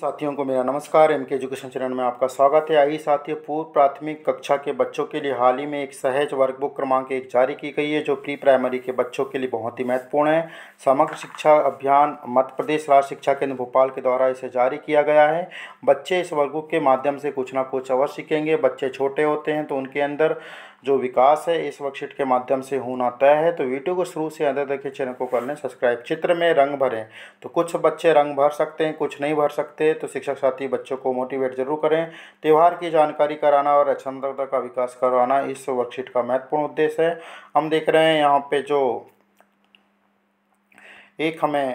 साथियों को मेरा नमस्कार एम के एजुकेशन चैनल में आपका स्वागत है आइए साथियों पूर्व प्राथमिक कक्षा के बच्चों के लिए हाल ही में एक सहज वर्कबुक क्रमांक एक जारी की गई है जो प्री प्राइमरी के बच्चों के लिए बहुत ही महत्वपूर्ण है समग्र शिक्षा अभियान मध्य प्रदेश राज्य शिक्षा केंद्र भोपाल के द्वारा इसे जारी किया गया है बच्चे इस वर्कबुक के माध्यम से कुछ ना कुछ अवश्य सीखेंगे बच्चे छोटे होते हैं तो उनके अंदर जो विकास है इस वर्कशीट के माध्यम से होना तय है तो वीडियो को शुरू से अंदर देखिए चैनल को कर लें सब्सक्राइब चित्र में रंग भरें तो कुछ बच्चे रंग भर सकते हैं कुछ नहीं भर सकते थे तो शिक्षक साथी बच्चों को मोटिवेट जरूर करें त्यौहार की जानकारी कराना और अक्षमता का विकास करवाना इस वर्कशीट का महत्वपूर्ण उद्देश्य है हम देख रहे हैं यहाँ पे जो एक हमें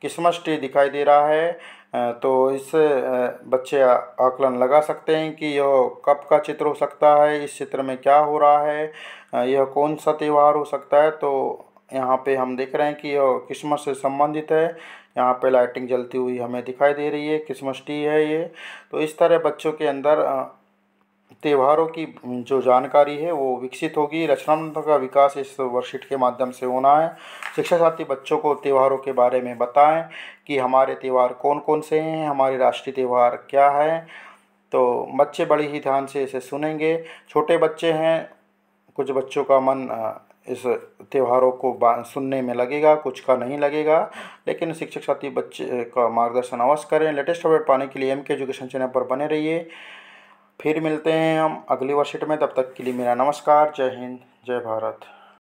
क्रिसमस ट्री दिखाई दे रहा है तो इस बच्चे आकलन लगा सकते हैं कि यह कब का चित्र हो सकता है इस चित्र में क्या हो रहा है यह कौन सा त्यौहार हो सकता है तो यहाँ पे हम देख रहे हैं कि यह क्रिसमस से संबंधित है यहाँ पे लाइटिंग जलती हुई हमें दिखाई दे रही है क्रिसमस ट्री है ये तो इस तरह बच्चों के अंदर त्योहारों की जो जानकारी है वो विकसित होगी रचनात्मक का विकास इस वर्कशीट के माध्यम से होना है शिक्षा साथी बच्चों को त्योहारों के बारे में बताएं कि हमारे त्यौहार कौन कौन से हैं हमारे राष्ट्रीय त्यौहार क्या है तो बच्चे बड़े ही ध्यान से इसे सुनेंगे छोटे बच्चे हैं कुछ बच्चों का मन इस त्यौहारों को सुनने में लगेगा कुछ का नहीं लगेगा लेकिन शिक्षक साथी बच्चे का मार्गदर्शन अवश्य करें लेटेस्ट अपडेट पाने के लिए एम के एजुकेशन चैनल पर बने रहिए फिर मिलते हैं हम अगली वर्षिट में तब तक के लिए मेरा नमस्कार जय हिंद जय भारत